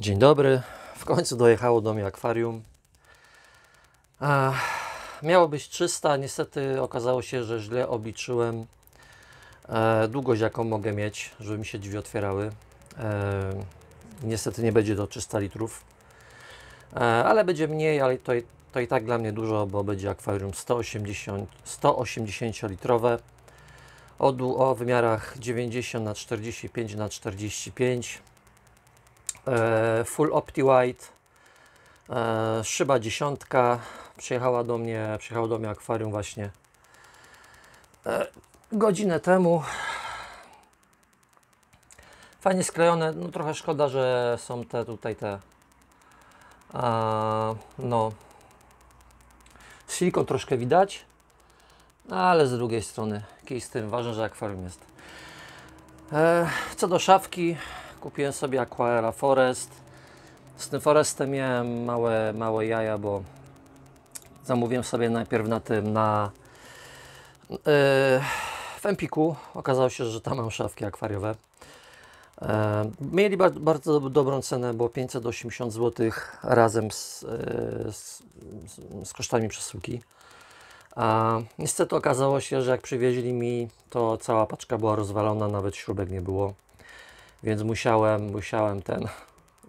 Dzień dobry. W końcu dojechało do mnie akwarium. A, miało być 300, niestety okazało się, że źle obliczyłem e, długość, jaką mogę mieć, żeby mi się drzwi otwierały. E, niestety nie będzie to 300 litrów, e, ale będzie mniej, ale to, to i tak dla mnie dużo, bo będzie akwarium 180, 180 litrowe o, o wymiarach 90 na 45 na 45 E, full OptiWide, e, szyba dziesiątka, przyjechała do mnie, przyjechało do mnie akwarium właśnie e, godzinę temu. Fajnie sklejone, no trochę szkoda, że są te tutaj te no silikon troszkę widać, ale z drugiej strony kij z tym, ważne, że akwarium jest. co do szafki, Kupiłem sobie Aquaera Forest. Z tym Forestem miałem małe, małe jaja, bo zamówiłem sobie najpierw na tym, na yy, w Empiku. Okazało się, że tam mam szafki akwariowe. Yy, mieli bardzo, dobrą cenę, bo 580 zł razem z, yy, z, z kosztami przesyłki. A niestety okazało się, że jak przywieźli mi, to cała paczka była rozwalona, nawet śrubek nie było więc musiałem, musiałem ten,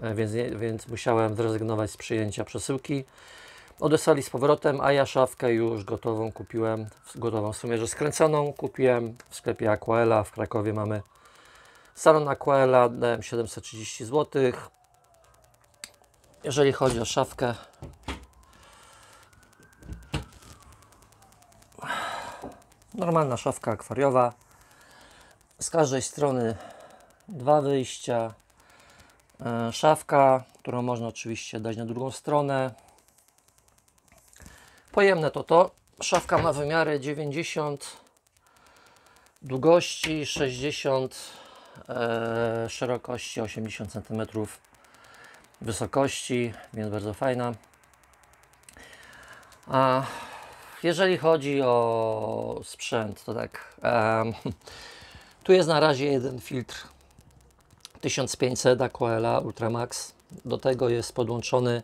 e, więc, więc musiałem zrezygnować z przyjęcia przesyłki. Odesłali z powrotem, a ja szafkę już gotową kupiłem, gotową w sumie, że skręconą kupiłem w sklepie Aquaela w Krakowie mamy salon Aquaela, dałem 730 zł. Jeżeli chodzi o szafkę, normalna szafka akwariowa, z każdej strony dwa wyjścia, e, szafka, którą można oczywiście dać na drugą stronę. Pojemne to to. Szafka ma wymiary 90 długości, 60 e, szerokości, 80 cm wysokości, więc bardzo fajna. A jeżeli chodzi o sprzęt, to tak, tu jest na razie jeden filtr 1500 Aquarela Ultramax. Do tego jest podłączony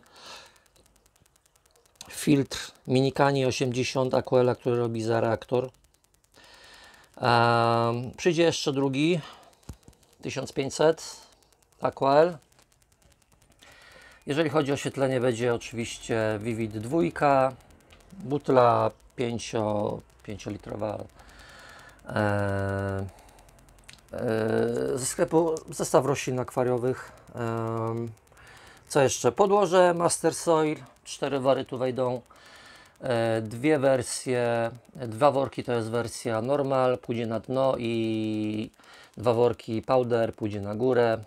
filtr Minikani 80 Aquarela, który robi za reaktor. Eee, przyjdzie jeszcze drugi 1500 Aquarel. Jeżeli chodzi o oświetlenie, będzie oczywiście Vivid 2, butla 5, 5 litrowa. Eee, Yy, ze sklepu zestaw roślin akwariowych. Yy, co jeszcze? Podłoże Master Soil, cztery wary tu wejdą. Yy, dwie wersje, dwa worki to jest wersja normal, pójdzie na dno i dwa worki powder, pójdzie na górę.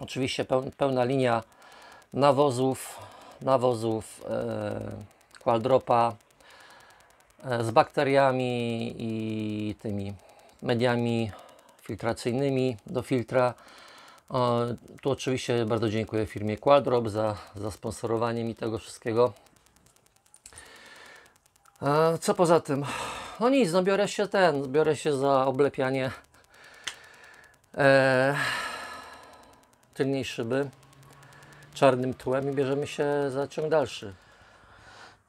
Oczywiście pełna linia nawozów, nawozów qualdropa z bakteriami i tymi mediami filtracyjnymi do filtra. Tu oczywiście bardzo dziękuję firmie Quadrop za, za sponsorowanie mi tego wszystkiego. Co poza tym? No nic, no biorę się ten, biorę się za oblepianie e, tylnej szyby czarnym tłem i bierzemy się za ciąg dalszy.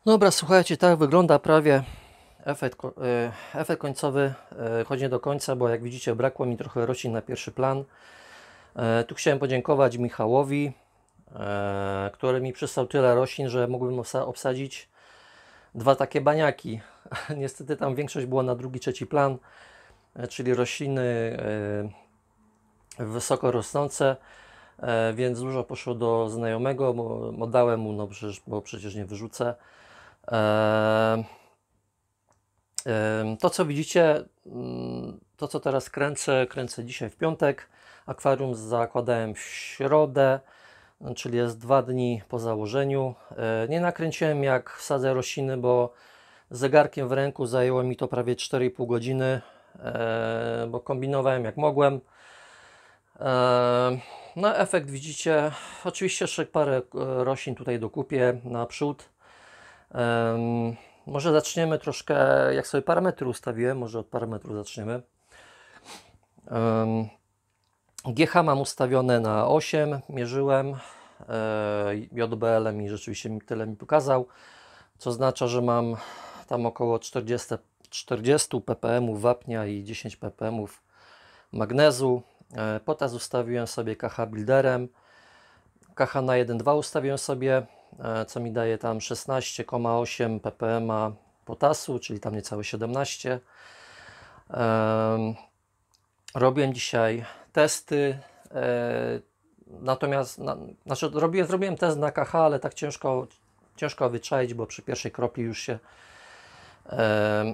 Dobra, słuchajcie, tak wygląda prawie Efekt, e, efekt końcowy e, chodzi do końca, bo jak widzicie brakło mi trochę roślin na pierwszy plan. E, tu chciałem podziękować Michałowi, który mi przysłał tyle roślin, że mógłbym obsadzić dwa takie baniaki. Niestety tam większość była na drugi, trzeci plan, czyli rośliny wysoko rosnące, więc dużo poszło do znajomego, bo oddałem mu, no przecież, bo przecież nie wyrzucę. To, co widzicie, mm, to, co teraz kręcę, kręcę dzisiaj w piątek. Akwarium zakładałem w środę, czyli jest dwa dni po założeniu. E, nie nakręciłem jak wsadzę rośliny, bo zegarkiem w ręku zajęło mi to prawie 4,5 godziny, e, bo kombinowałem jak mogłem. E, no efekt widzicie, oczywiście jeszcze parę roślin tutaj dokupię naprzód. przód. Może zaczniemy troszkę, jak sobie parametry ustawiłem, może od parametrów zaczniemy. GH mam ustawione na 8, mierzyłem e, JBL-em i rzeczywiście mi tyle mi pokazał, co oznacza, że mam tam około 40, 40 ppm wapnia i 10 ppm magnezu. E, potas ustawiłem sobie KH builderem, KH na 1.2 ustawiłem sobie E, co mi daje tam 16,8 ppm potasu, czyli tam niecałe 17. Robiłem dzisiaj testy, e, natomiast, na, znaczy robiłem, zrobiłem test na KH, ale tak ciężko, ciężko wyczaić, bo przy pierwszej kropli już się e,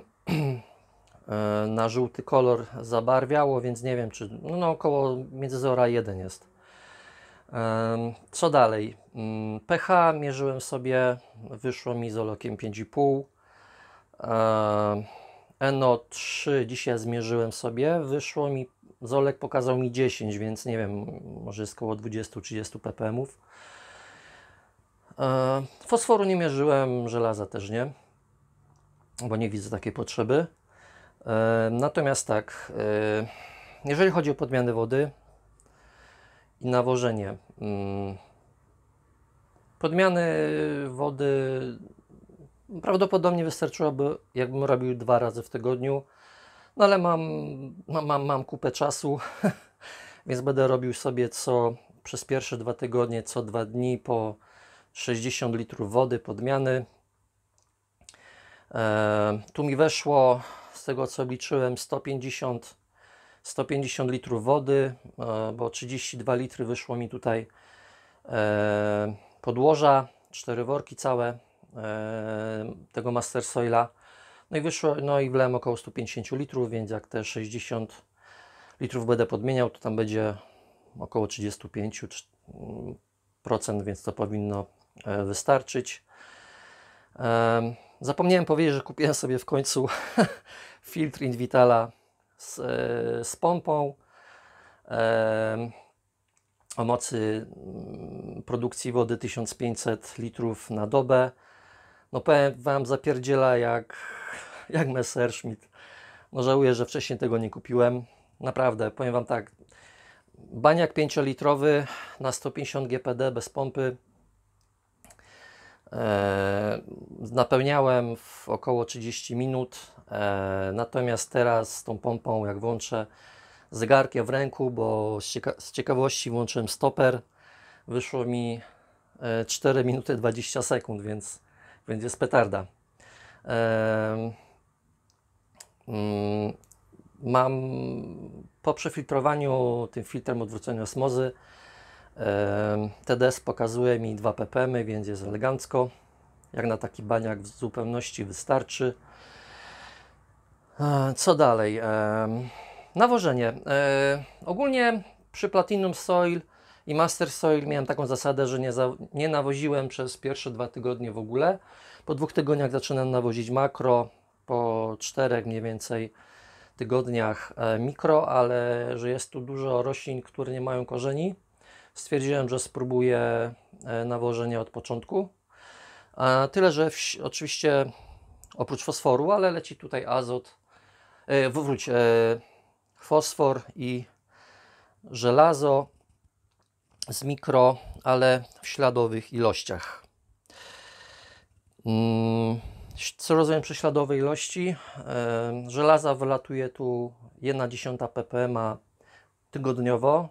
na żółty kolor zabarwiało, więc nie wiem, czy no, no około między 0 a 1 jest. Co dalej? Mm, pH mierzyłem sobie, wyszło mi z olokiem 5,5. NO3 dzisiaj zmierzyłem sobie, wyszło mi, Zolek pokazał mi 10, więc nie wiem, może jest około 20-30 ppmów. Fosforu nie mierzyłem, żelaza też nie, bo nie widzę takiej potrzeby. Natomiast tak, jeżeli chodzi o podmiany wody, i nawożenie. Mm, podmiany wody prawdopodobnie wystarczyłoby, jakbym robił dwa razy w tygodniu, no ale mam, mam, mam kupę czasu, więc będę robił sobie co przez pierwsze dwa tygodnie, co dwa dni po 60 litrów wody podmiany. E, tu mi weszło, z tego co obliczyłem, 150 150 litrów wody, e, bo 32 litry wyszło mi tutaj e, podłoża, cztery worki całe e, tego Master Soila. No i wyszło, no i wlałem około 150 litrów, więc jak te 60 litrów będę podmieniał, to tam będzie około 35%, więc to powinno wystarczyć. Zapomniałem powiedzieć, że kupiłem sobie w końcu filtr Invitala z, e, z pompą e, o mocy mm, produkcji wody 1500 litrów na dobę. No powiem Wam, zapierdziela jak, jak Messerschmitt. No żałuję, że wcześniej tego nie kupiłem. Naprawdę, powiem Wam tak, baniak 5-litrowy na 150 GPD bez pompy e, napełniałem w około 30 minut. E, natomiast teraz z tą pompą, jak włączę zegarkiem w ręku, bo z, cieka z ciekawości włączyłem stoper, wyszło mi 4 e, minuty 20 sekund, więc, więc jest petarda. E, mm, mam po przefiltrowaniu tym filtrem odwrócenia osmozy TDS pokazuje mi 2 ppm, y, więc jest elegancko. Jak na taki baniak w zupełności wystarczy. Co dalej? Nawożenie. E, ogólnie przy Platinum Soil i Master Soil miałem taką zasadę, że nie, nawoziłem przez pierwsze dwa tygodnie w ogóle. Po dwóch tygodniach zaczynam nawozić makro, po czterech mniej więcej tygodniach e, mikro, ale że jest tu dużo roślin, które nie mają korzeni. Stwierdziłem, że spróbuję e, nawożenie od początku. Tyle, że w, oczywiście oprócz fosforu, ale leci tutaj azot e, wróć, e, fosfor i żelazo z mikro, ale w śladowych ilościach. Mm, co rozumiem przy śladowej ilości? E, żelaza wylatuje tu 1,1 ppm tygodniowo,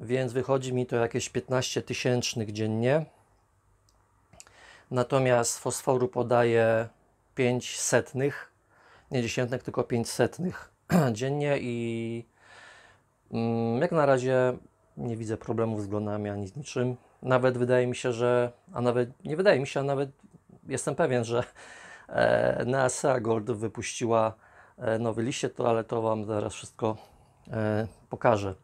więc wychodzi mi to jakieś 15 tysięcznych dziennie. Natomiast fosforu podaje 5 setnych nie dziesiętnych, tylko pięćsetnych dziennie i mm, jak na razie nie widzę problemów z glonami ani z niczym. Nawet wydaje mi się, że, a nawet nie wydaje mi się, a nawet jestem pewien, że e, NASA Gold wypuściła e, nowy liście, to, ale to Wam zaraz wszystko e, pokażę.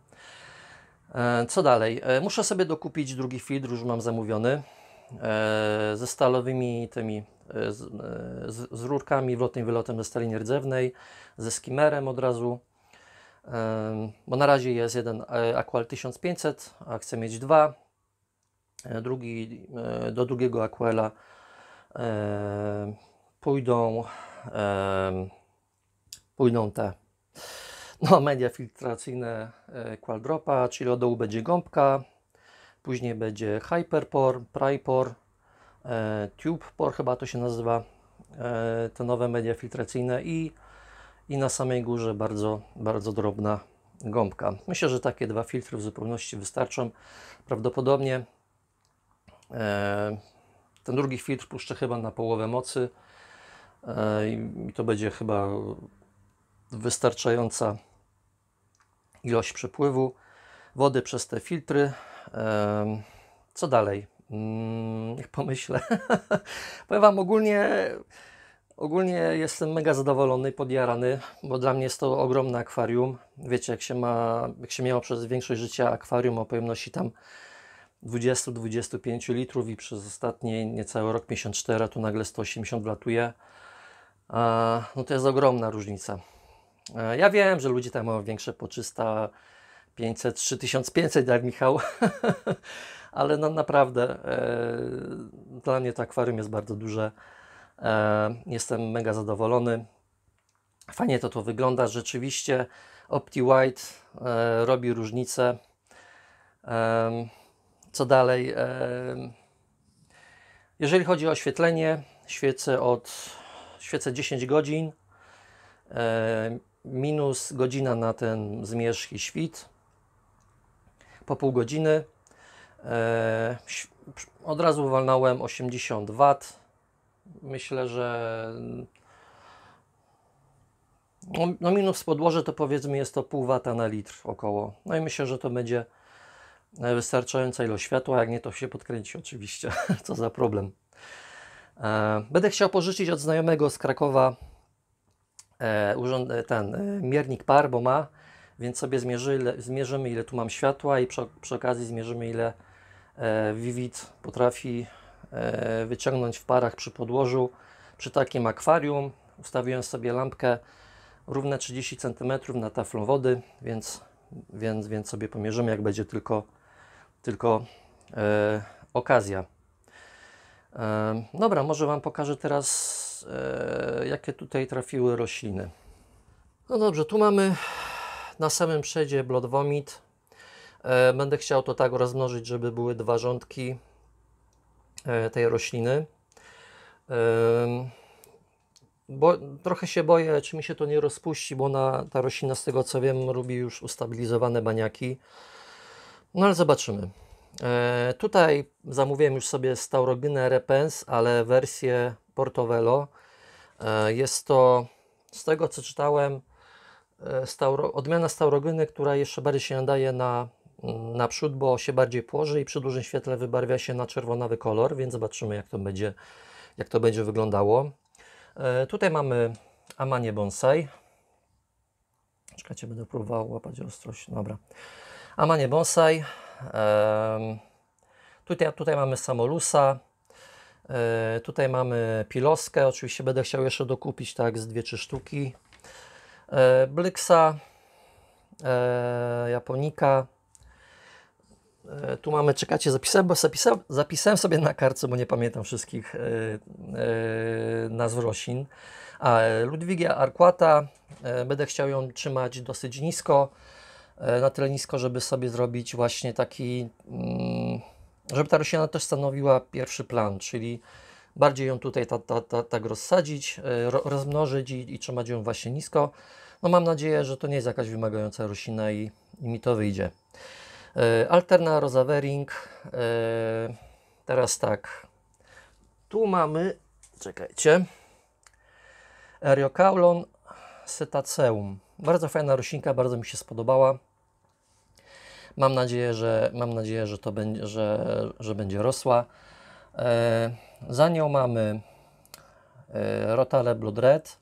co dalej? muszę sobie dokupić drugi filtr, już mam zamówiony, ze stalowymi tymi z, e, z, z rurkami, wlotnym wylotem ze stali nierdzewnej, ze skimerem od razu. Bo na razie jest jeden e, Aqual 1500, a chcę mieć dwa. E, drugi, do drugiego Aquela pójdą, pójdą te no, media filtracyjne Qualdropa, czyli od dołu będzie gąbka, później będzie Hyperpor, Pripor, E, TubePor chyba to się nazywa, e, te nowe media filtracyjne i, i na samej górze bardzo, bardzo drobna gąbka. Myślę, że takie dwa filtry w zupełności wystarczą. Prawdopodobnie e, ten drugi filtr puszczę chyba na połowę mocy i to będzie chyba wystarczająca ilość przepływu wody przez te filtry. Co dalej? Mm, niech pomyślę. Powiem Wam ogólnie, ogólnie jestem mega zadowolony podjarany, bo dla mnie jest to ogromne akwarium. Wiecie, jak się, ma, jak się miało przez większość życia akwarium o pojemności tam 20-25 litrów i przez ostatni niecały rok, 54, tu nagle 180 latuje. no to jest ogromna różnica. E, ja wiem, że ludzie tam mają większe po 300, 500, 3500, jak Michał. ale no, naprawdę e, dla mnie to akwarium jest bardzo duże. E, jestem mega zadowolony. Fajnie to to wygląda. Rzeczywiście Opti White e, robi różnicę. E, co dalej? E, jeżeli chodzi o oświetlenie, świecę od świecę 10 godzin. E, minus godzina na ten zmierzch i świt po pół godziny. E, od razu walnąłem 80 W. Myślę, że no, no minus podłoże to powiedzmy jest to pół wata na litr około. No i myślę, że to będzie e, wystarczająca ilość światła, jak nie to się podkręci oczywiście, co za problem. E, będę chciał pożyczyć od znajomego z Krakowa ten miernik par, bo ma, więc sobie zmierzy, zmierzymy ile tu mam światła i przy, przy okazji zmierzymy ile Vivid e, potrafi e, wyciągnąć w parach przy podłożu. Przy takim akwarium ustawiłem sobie lampkę równe 30 cm na taflą wody, więc, więc, więc sobie pomierzymy, jak będzie tylko, tylko e, okazja. E, dobra, może Wam pokażę teraz, e, jakie tutaj trafiły rośliny. No dobrze, tu mamy na samym przedzie blodwomit. E, będę chciał to tak rozmnożyć, żeby były dwa rządki e, tej rośliny. Bo, trochę się boję, czy mi się to nie rozpuści, bo ona, ta roślina, z tego co wiem, robi już ustabilizowane baniaki. No ale zobaczymy. E, tutaj zamówiłem już sobie Staurogynę Repens, ale wersję Portobello. E, jest to, z tego co czytałem, e, stauro, odmiana Staurogyny, która jeszcze bardziej się nadaje na naprzód, bo się bardziej położy i przy dużym świetle wybarwia się na czerwonawy kolor, więc zobaczymy jak to będzie, jak to będzie wyglądało. E, tutaj mamy Amanie Bonsai. Czekajcie, będę próbował łapać ostrość. Dobra. Amanie Bonsai. Tutaj, tutaj mamy Samolusa. E, tutaj mamy piloskę. Oczywiście będę chciał jeszcze dokupić tak z dwie, trzy sztuki. E, Blyksa. Japonika. E, tu mamy, czekacie, zapisałem, bo zapisałem, zapisałem sobie na kartce, bo nie pamiętam wszystkich e, e, nazw roślin. A, Ludwigia arquata, będę chciał ją trzymać dosyć nisko, na tyle nisko, żeby sobie zrobić właśnie taki, mm, żeby ta roślina też stanowiła pierwszy plan, czyli bardziej ją tutaj tak, rozsadzić, rozmnożyć i, i trzymać ją właśnie nisko. No mam nadzieję, że to nie jest jakaś wymagająca roślina i, i mi to wyjdzie. E, Alterna, rozawering. E, teraz tak. Tu mamy, czekajcie, Eriokaulon setaceum. Bardzo fajna roślinka, bardzo mi się spodobała. Mam nadzieję, że, mam nadzieję, że to będzie, że, że będzie rosła. E, za nią mamy e, Rotale Blood Red.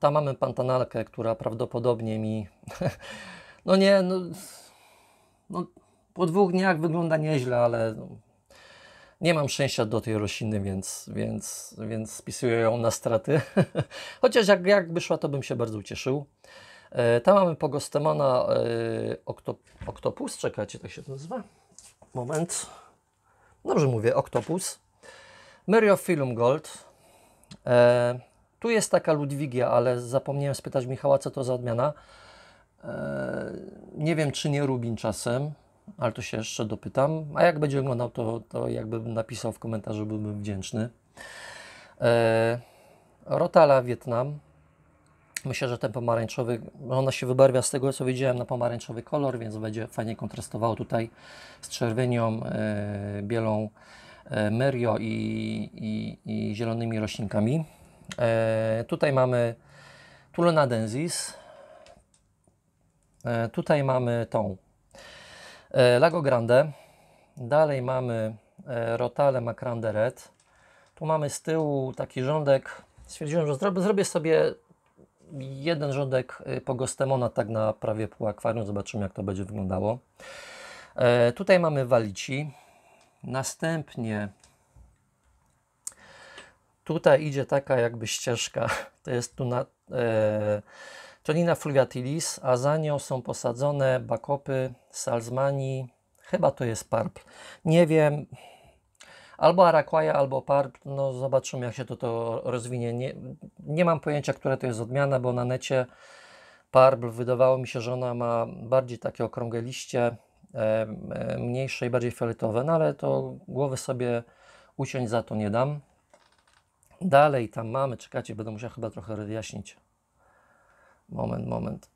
Tam mamy pantanalkę, która prawdopodobnie mi... no nie, no, no po dwóch dniach wygląda nieźle, ale no, nie mam szczęścia do tej rośliny, więc, więc, więc spisuję ją na straty. Chociaż jak, jak szła, to bym się bardzo ucieszył. E, tam mamy pogostemona e, oktop, oktopus, czekajcie, tak się to nazywa. Moment. Dobrze mówię, oktopus. Myriophyllum gold. E, tu jest taka Ludwigia, ale zapomniałem spytać Michała, co to za odmiana. E, nie wiem, czy nie Rubin czasem ale to się jeszcze dopytam. A jak będzie wyglądał, to, to jakbym napisał w komentarzu, byłbym wdzięczny. E, Rotala Wietnam. Myślę, że ten pomarańczowy, no ona się wybarwia z tego, co widziałem, na pomarańczowy kolor, więc będzie fajnie kontrastowało tutaj z czerwienią, e, bielą e, merio i, i, i zielonymi roślinkami. E, tutaj mamy Tulona Densis. E, tutaj mamy tą E, Lago Grande. Dalej mamy e, Rotale Macrande Red. Tu mamy z tyłu taki rządek. Stwierdziłem, że zrobię sobie jeden rządek y, pogostemona tak na prawie pół akwarium. Zobaczymy jak to będzie wyglądało. E, tutaj mamy walici. Następnie tutaj idzie taka jakby ścieżka. To jest tu na, e, Czernina fluviatilis, a za nią są posadzone bakopy, salzmani, chyba to jest parpl. Nie wiem, albo Araquaia, albo parpl, no zobaczymy jak się to, to rozwinie. Nie, nie mam pojęcia, która to jest odmiana, bo na necie parpl wydawało mi się, że ona ma bardziej takie okrągłe liście, e, e, mniejsze i bardziej fioletowe, no ale to głowy sobie uciąć za to nie dam. Dalej tam mamy, czekajcie, będę musiał chyba trochę wyjaśnić. Moment, moment.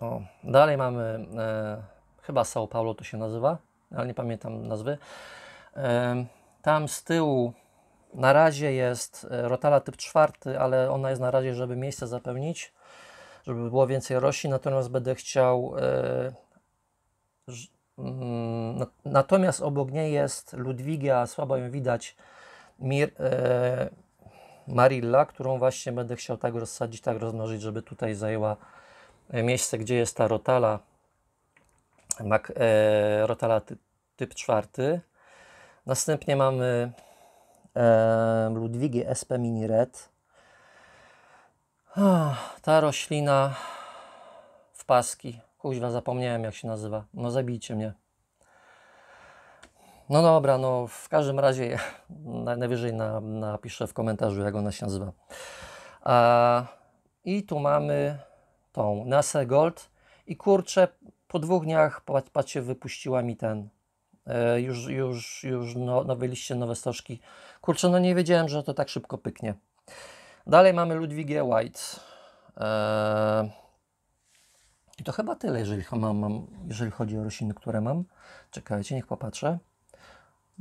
O, dalej mamy, e, chyba São Paulo to się nazywa, ale nie pamiętam nazwy. E, tam z tyłu na razie jest e, rotala typ czwarty, ale ona jest na razie, żeby miejsce zapełnić, żeby było więcej roślin, natomiast będę chciał... E, ż, mm, natomiast obok niej jest Ludwigia, słabo ją widać, Mir, e, Marilla, którą właśnie będę chciał tak rozsadzić, tak rozmnożyć, żeby tutaj zajęła e, miejsce, gdzie jest ta rotala, e, rotala ty, typ czwarty. Następnie mamy e, Ludwigi SP Mini Red. Ah, ta roślina w paski. Kuźwa, zapomniałem jak się nazywa. No zabijcie mnie. No dobra, no w każdym razie najwyżej na, napiszę w komentarzu, jak ona się nazywa. A, I tu mamy tą NASA Gold i kurczę, po dwóch dniach, patrzcie, wypuściła mi ten, e, już, już, już no, nowe liście, nowe stożki. Kurczę, no nie wiedziałem, że to tak szybko pyknie. Dalej mamy Ludwigę White. E, I to chyba tyle, jeżeli, mam, jeżeli chodzi o rośliny, które mam. Czekajcie, niech popatrzę.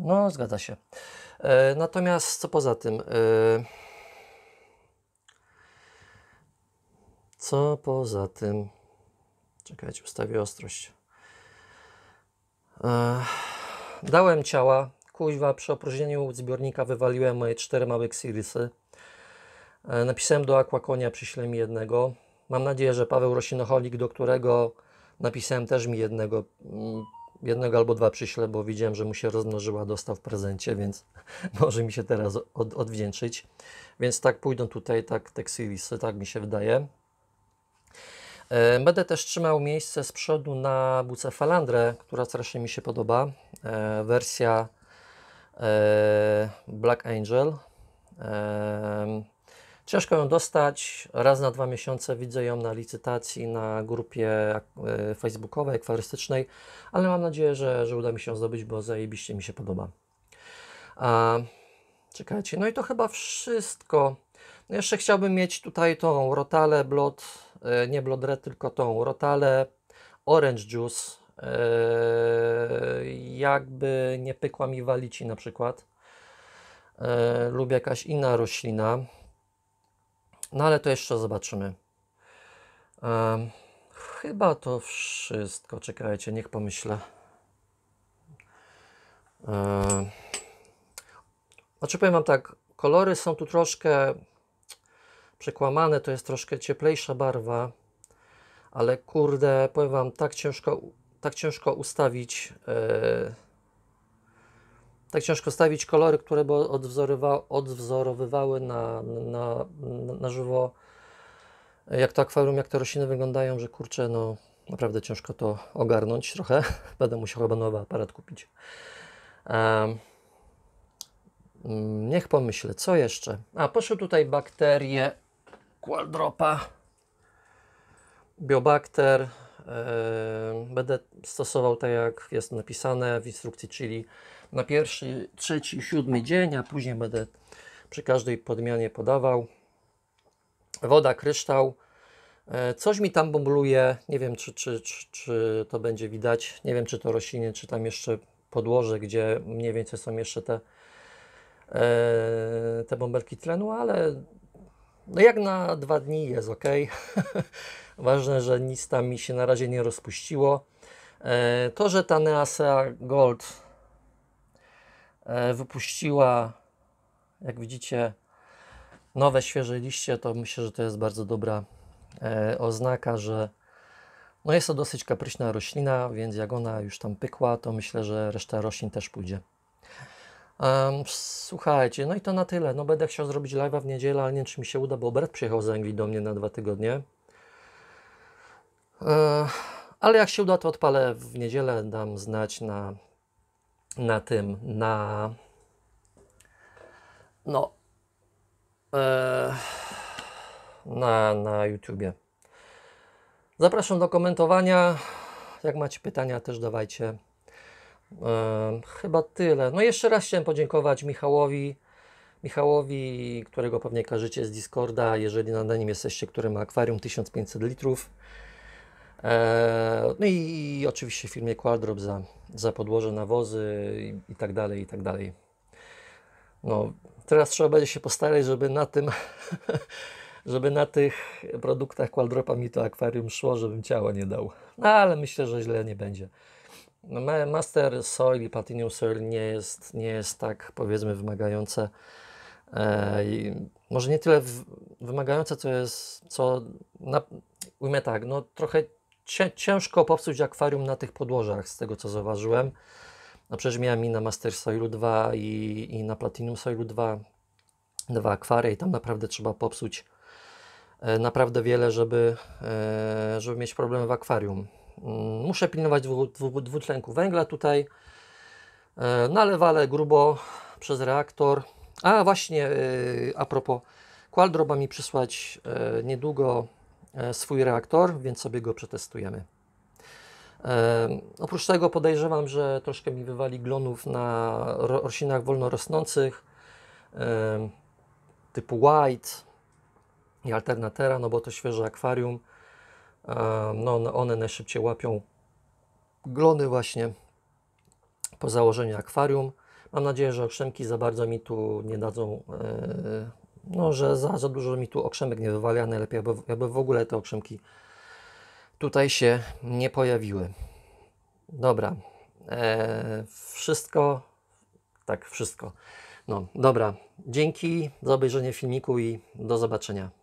No, zgadza się. E, natomiast co poza tym? E, co poza tym? Czekajcie, ustawię ostrość. E, dałem ciała. Kuźwa, przy opróżnieniu zbiornika wywaliłem moje cztery małe ksirysy. E, napisałem do Aquakonia, przyślę mi jednego. Mam nadzieję, że Paweł Rosinocholik, do którego napisałem też mi jednego, mm, jednego albo dwa przyślę, bo widziałem, że mu się rozmnożyła, dostał w prezencie, więc może mi się teraz od, odwdzięczyć. Więc tak pójdą tutaj, tak Texilisy, tak mi się wydaje. E, będę też trzymał miejsce z przodu na Falandre, która strasznie mi się podoba. E, wersja e, Black Angel. Ciężko ją dostać. Raz na dwa miesiące widzę ją na licytacji na grupie e, facebookowej, akwarystycznej, ale mam nadzieję, że, że uda mi się ją zdobyć, bo zajebiście mi się podoba. A, czekajcie, no i to chyba wszystko. No jeszcze chciałbym mieć tutaj tą rotalę blot, e, nie blot red, tylko tą rotalę orange juice. E, jakby nie pykła mi walici na przykład lub jakaś inna roślina. No ale to jeszcze zobaczymy. Um, chyba to wszystko. Czekajcie, niech pomyślę. Um, znaczy powiem Wam tak, kolory są tu troszkę przekłamane, to jest troszkę cieplejsza barwa, ale kurde, powiem Wam, tak ciężko, tak ciężko ustawić... Yy, tak ciężko stawić kolory, które by odwzorowywały na, na, na żywo, jak to akwarium, jak te rośliny wyglądają, że kurczę, no naprawdę ciężko to ogarnąć trochę. Będę musiał chyba nowy aparat kupić. Um, niech pomyślę, co jeszcze? A, poszły tutaj bakterie Qualdropa, Biobakter. będę stosował tak, jak jest napisane w instrukcji, czyli na pierwszy, trzeci, siódmy dzień, a później będę przy każdej podmianie podawał. Woda, kryształ. E, coś mi tam bąbluje, nie wiem czy, czy, czy, czy to będzie widać, nie wiem czy to roślinie, czy tam jeszcze podłoże, gdzie mniej więcej są jeszcze te, e, te bąbelki tlenu, ale no jak na dwa dni jest ok. Ważne, że nic tam mi się na razie nie rozpuściło. E, to, że ta Neasea Gold E, wypuściła, jak widzicie, nowe, świeże liście, to myślę, że to jest bardzo dobra e, oznaka, że no jest to dosyć kapryśna roślina, więc jak ona już tam pykła, to myślę, że reszta roślin też pójdzie. słuchajcie, no i to na tyle. No będę chciał zrobić live'a w niedzielę, ale nie wiem, czy mi się uda, bo Brett przyjechał z Anglii do mnie na dwa tygodnie. E, ale jak się uda, to odpalę w niedzielę, dam znać na na tym, na no e, na, na YouTubie. Zapraszam do komentowania. Jak macie pytania, też dawajcie. E, chyba tyle. No jeszcze raz chciałem podziękować Michałowi, Michałowi, którego pewnie każecie z Discorda, jeżeli na nim jesteście, który ma akwarium 1500 litrów. E, no i oczywiście firmie Quadrop za, za podłoże, nawozy i, tak dalej, i tak dalej. No, teraz trzeba będzie się postarać, żeby na tym, żeby na tych produktach Quadropa mi to akwarium szło, żebym ciała nie dał. No, ale myślę, że źle nie będzie. No, Master Soil i Platinum Soil nie jest, nie jest tak, powiedzmy, wymagające. E, może nie tyle w, wymagające, co jest, co na, ujmę tak, no trochę ciężko popsuć akwarium na tych podłożach, z tego co zauważyłem. No przecież miałem i na Master Soilu 2 i, i na Platinum Soilu 2 dwa akwary i tam naprawdę trzeba popsuć e, naprawdę wiele, żeby, e, żeby mieć problemy w akwarium. Mm, muszę pilnować dwutlenku węgla tutaj, e, nalewale grubo przez reaktor. A właśnie, a propos, Qualdro mi przysłać niedługo E, swój reaktor, więc sobie go przetestujemy. E, oprócz tego podejrzewam, że troszkę mi wywali glonów na roślinach wolnorosnących e, typu White i Alternatera, no bo to świeże akwarium. No, one najszybciej łapią glony właśnie po założeniu akwarium. Mam nadzieję, że okrzemki za bardzo mi tu nie dadzą no, że za, za dużo mi tu okrzemek nie wywali, najlepiej, aby, aby w ogóle te okrzemki tutaj się nie pojawiły. Dobra, e, wszystko, tak, wszystko. No, dobra, dzięki za obejrzenie filmiku i do zobaczenia.